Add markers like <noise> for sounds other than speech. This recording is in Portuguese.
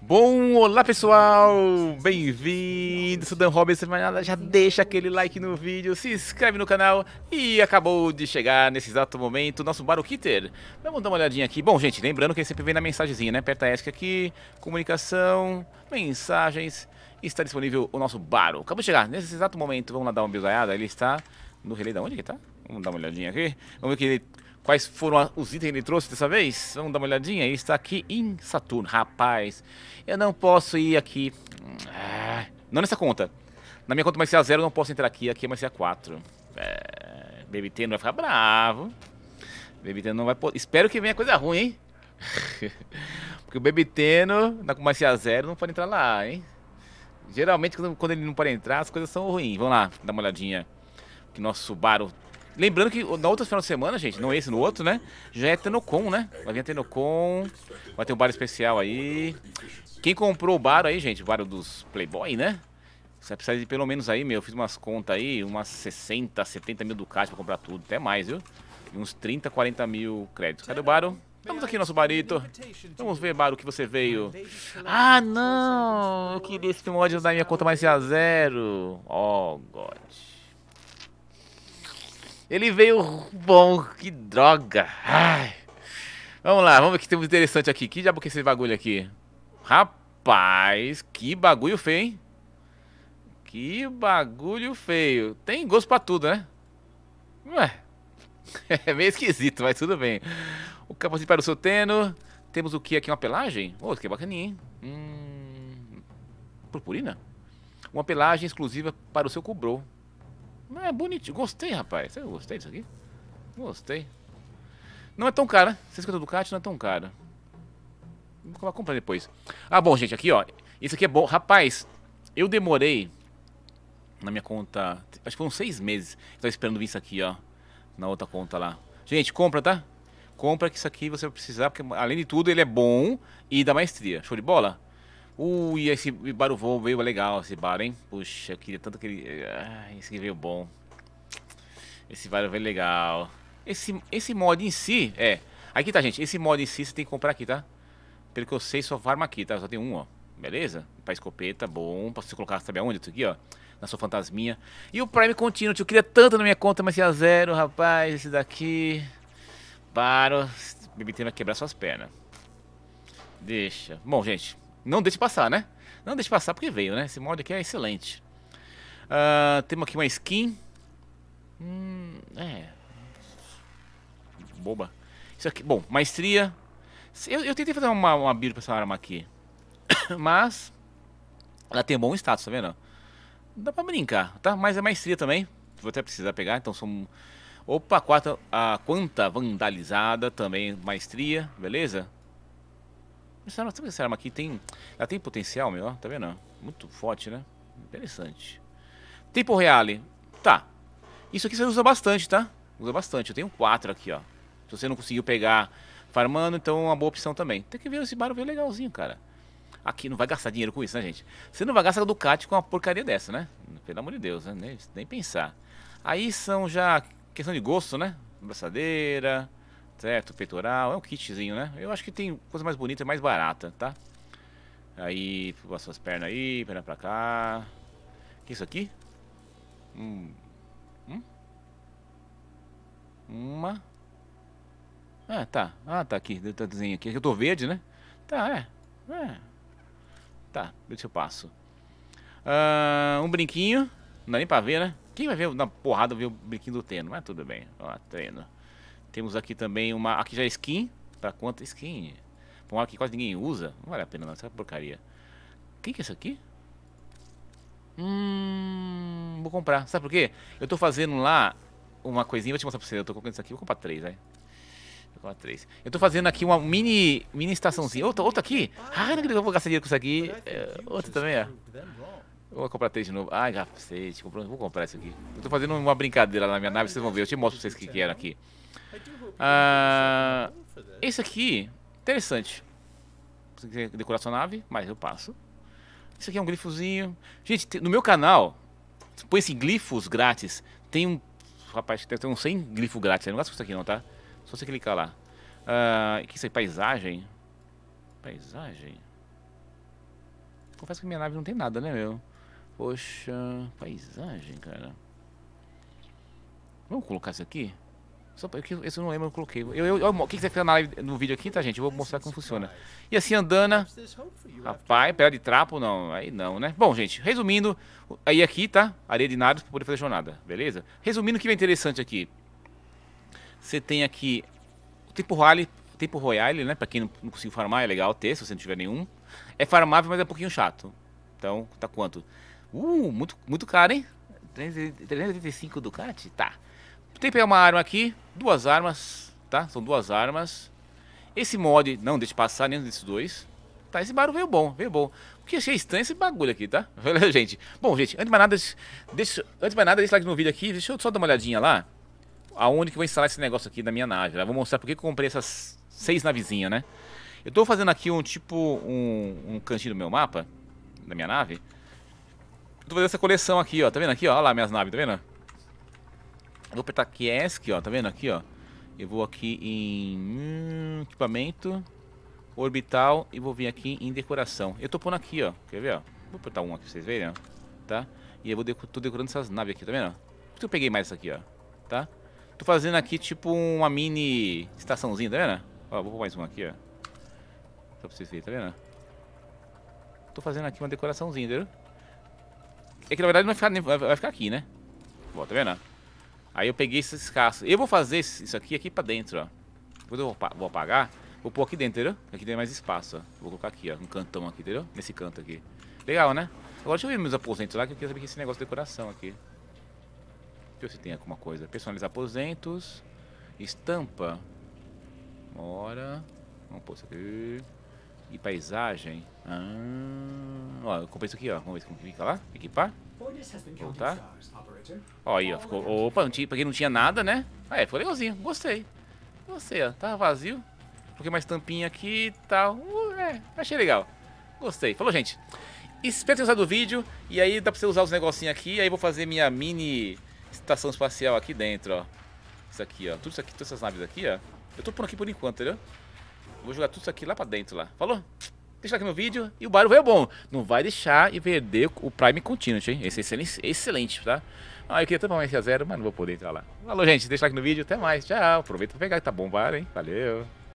Bom, olá pessoal, bem-vindo, sou Dan Roberts, mas nada, já deixa aquele like no vídeo, se inscreve no canal e acabou de chegar nesse exato momento o nosso Baro Kitter. Vamos dar uma olhadinha aqui. Bom, gente, lembrando que sempre vem na mensagenzinha, né? Aperta ESC aqui, comunicação, mensagens, está disponível o nosso Baro. Acabou de chegar nesse exato momento, vamos lá dar uma bisoiada, ele está no relé. da onde que tá? Vamos dar uma olhadinha aqui, vamos ver que ele quais foram os itens que ele trouxe dessa vez? Vamos dar uma olhadinha. Ele está aqui em Saturno. Rapaz, eu não posso ir aqui. Ah, não nessa conta. Na minha conta mais a zero, eu não posso entrar aqui. Aqui é mais a quatro. É, BBT vai ficar bravo. BBT não vai... Espero que venha coisa ruim, hein? <laughs> Porque o Bebiteno, na a Zero, não pode entrar lá, hein? Geralmente, quando ele não pode entrar, as coisas são ruins. Vamos lá, dar uma olhadinha. Que nosso Subaru Lembrando que na outra final de semana, gente, não é esse, no outro, né? Já é Tenocon, né? Vai vir a Tenocon, vai ter um bar especial aí. Quem comprou o bar aí, gente, o bar dos Playboy, né? Você precisa de pelo menos aí, meu, eu fiz umas contas aí, umas 60, 70 mil Ducati pra comprar tudo, até mais, viu? E uns 30, 40 mil créditos. Cadê o Baro? Vamos aqui, nosso barito. Vamos ver, Baro, que você veio. Ah, não! Eu queria esse mod da minha conta mais a zero. Oh, God. Ele veio bom, que droga. Ai. Vamos lá, vamos ver o que temos interessante aqui. Que diabo que é esse bagulho aqui? Rapaz, que bagulho feio, hein? Que bagulho feio. Tem gosto pra tudo, né? Ué. <laughs> É meio esquisito, mas tudo bem. O capacete para o soteno. Temos o que aqui? Uma pelagem? Oh, que bacaninha, hein? Hum... Purpurina? Uma pelagem exclusiva para o seu cobrou. Mas é bonitinho. Gostei, rapaz. Eu gostei disso aqui. Gostei. Não é tão cara. 150 Ducati não é tão cara. Vou comprar depois. Ah, bom, gente. Aqui, ó. Isso aqui é bom. Rapaz, eu demorei na minha conta... Acho que foram seis meses. Estava esperando vir isso aqui, ó. Na outra conta lá. Gente, compra, tá? Compra que isso aqui você vai precisar. Porque, além de tudo, ele é bom e dá maestria. Show de bola? Ui, esse baro voo veio legal, esse bar, hein? Puxa, eu queria tanto que ele... Ah, esse aqui veio bom. Esse bar veio legal. Esse, esse mod em si, é... Aqui tá, gente. Esse mod em si você tem que comprar aqui, tá? Pelo que eu sei, só farma aqui, tá? Só tem um, ó. Beleza? Pra escopeta, bom. Pra você colocar, sabe aonde? Isso aqui, ó. Na sua fantasminha. E o Prime Continuity. Eu queria tanto na minha conta, mas tinha zero, rapaz. Esse daqui... Baro. me bebê vai quebrar suas pernas. Deixa. Bom, gente... Não deixe passar, né? Não deixe passar porque veio, né? Esse mod aqui é excelente. Uh, temos aqui uma skin. Hum, é. Boba. Isso aqui, bom, maestria. Eu, eu tentei fazer uma, uma build pra essa arma aqui. <coughs> Mas. Ela tem um bom status, tá vendo? Dá pra brincar, tá? Mas é maestria também. Vou até precisar pegar, então são. Opa, quarta, a quanta vandalizada também, maestria, beleza? Essa arma, essa arma aqui tem. Ela tem potencial, meu, tá vendo? Muito forte, né? Interessante. Tempo reale. Tá. Isso aqui você usa bastante, tá? Usa bastante. Eu tenho quatro aqui, ó. Se você não conseguiu pegar farmando, então é uma boa opção também. Tem que ver esse barulho legalzinho, cara. Aqui não vai gastar dinheiro com isso, né, gente? Você não vai gastar Ducati com uma porcaria dessa, né? Pelo amor de Deus, né? Nem, nem pensar. Aí são já questão de gosto, né? Abraçadeira certo? Peitoral, é um kitzinho, né? Eu acho que tem coisa mais bonita e mais barata, tá? Aí, passa as pernas aí, perna pra cá. O que é isso aqui? Hum. Hum? Uma. Ah, tá. Ah, tá aqui. Deu desenho aqui. Eu tô verde, né? Tá, é. é. Tá, deixa eu passo. Ah, um brinquinho. Não dá nem pra ver, né? Quem vai ver na porrada ver o brinquinho do Teno? Mas tudo bem. Ó, treino. Temos aqui também uma. Aqui já é skin. Pra quanto skin? Pra uma que quase ninguém usa. Não vale a pena não, essa porcaria. O que, que é isso aqui? Hum. Vou comprar. Sabe por quê? Eu tô fazendo lá uma coisinha. Vou te mostrar pra você. Eu tô comprando isso aqui. Vou comprar três, vai. Vou comprar três. Eu tô fazendo aqui uma mini, mini estaçãozinha. Outra, outra aqui? Ah, não eu vou gastar dinheiro com isso aqui. É, outra também, ó. Vou comprar três de novo. Ai, cacete. Vou comprar isso aqui. Eu tô fazendo uma brincadeira na minha nave. Vocês vão ver. Eu te mostro pra vocês o que, que era aqui. Ah, esse aqui, interessante. Você quer é decorar sua nave? Mas eu passo. Isso aqui é um glifozinho. Gente, no meu canal, põe esse glifos grátis. Tem um. Rapaz, tem uns 100 glifos grátis. Eu não gosto disso aqui, não, tá? Só você clicar lá. Uh, que isso aí? Paisagem? Paisagem? Confesso que minha nave não tem nada, né, meu? Poxa, paisagem, cara. Vamos colocar isso aqui? Só, eu, esse eu não lembro, eu coloquei. Eu, eu, eu, quem quiser ficar na live, no vídeo aqui, tá, gente? Eu vou mostrar como funciona. E assim, andana. Rapaz, pedra de trapo, não. Aí não, né? Bom, gente, resumindo. Aí aqui, tá? Areia de nada pra poder fazer jornada, beleza? Resumindo o que é interessante aqui. Você tem aqui o tempo rally, tempo royale, né? Pra quem não, não conseguiu farmar, é legal ter, se você não tiver nenhum. É farmável, mas é um pouquinho chato. Então, tá quanto? Uh, muito, muito caro, hein? 385 Ducati? Tá. Tem que pegar uma arma aqui, duas armas, tá? São duas armas. Esse mod, não deixa passar nenhum desses dois. Tá, esse barulho veio bom, veio bom. Porque achei estranho esse bagulho aqui, tá? <laughs> Olha, gente. Bom, gente, antes de mais nada, deixa, antes de mais nada, deixa o like no vídeo aqui. Deixa eu só dar uma olhadinha lá. Aonde que eu vou instalar esse negócio aqui na minha nave. Vou mostrar porque eu comprei essas seis navezinhas, né? Eu tô fazendo aqui um tipo, um, um cantinho do meu mapa, da minha nave. tô fazendo essa coleção aqui, ó. Tá vendo aqui, ó? Olha lá minhas naves, tá vendo? Vou apertar aqui ESC, ó, tá vendo aqui, ó. Eu vou aqui em hum, equipamento, orbital e vou vir aqui em decoração. Eu tô pondo aqui, ó, quer ver, ó. Vou apertar um aqui pra vocês verem, ó, tá? E eu vou tô decorando essas naves aqui, tá vendo? Por que eu peguei mais isso aqui, ó, tá? Tô fazendo aqui tipo uma mini estaçãozinha, tá vendo? Ó, vou pôr mais um aqui, ó. Só pra vocês verem, tá vendo? Tô fazendo aqui uma decoraçãozinha, entendeu? É que na verdade não vai ficar, vai ficar aqui, né? Ó, tá vendo? Aí eu peguei esses caços. Eu vou fazer isso aqui aqui pra dentro, ó. eu vou apagar, vou pôr aqui dentro, entendeu? Aqui tem mais espaço, ó. Vou colocar aqui, ó. Um cantão aqui, entendeu? Nesse canto aqui. Legal, né? Agora deixa eu ver meus aposentos lá, que eu queria saber que é esse negócio de decoração aqui. Deixa eu ver se tem alguma coisa. Personalizar aposentos. Estampa. Bora. Vamos pôr isso aqui e paisagem. Ah, ó, eu comprei isso aqui, ó. Vamos ver como fica lá. Equipar. Voltar. Ó, aí, ó. Ficou. Opa, não tinha, pra quem não tinha nada, né? Ah, é, ficou legalzinho. Gostei. Gostei, ó. Tava vazio. Coloquei mais tampinha aqui e tal. Uh, é, achei legal. Gostei. Falou, gente. Espero ter gostado do vídeo. E aí dá pra você usar os negocinhos aqui. aí vou fazer minha mini estação espacial aqui dentro, ó. Isso aqui, ó. Tudo isso aqui, todas essas naves aqui, ó. Eu tô por aqui por enquanto, entendeu? Vou jogar tudo isso aqui lá pra dentro lá. Falou? Deixa aqui no vídeo e o barulho é bom. Não vai deixar e perder o Prime Continuity, hein? Esse é excelente, excelente tá? Ah, eu queria tanto mais a zero, mas não vou poder entrar lá. Falou, gente. Deixa aqui no vídeo. Até mais. Tchau. Aproveita pra pegar que tá bom o bar, hein? Valeu.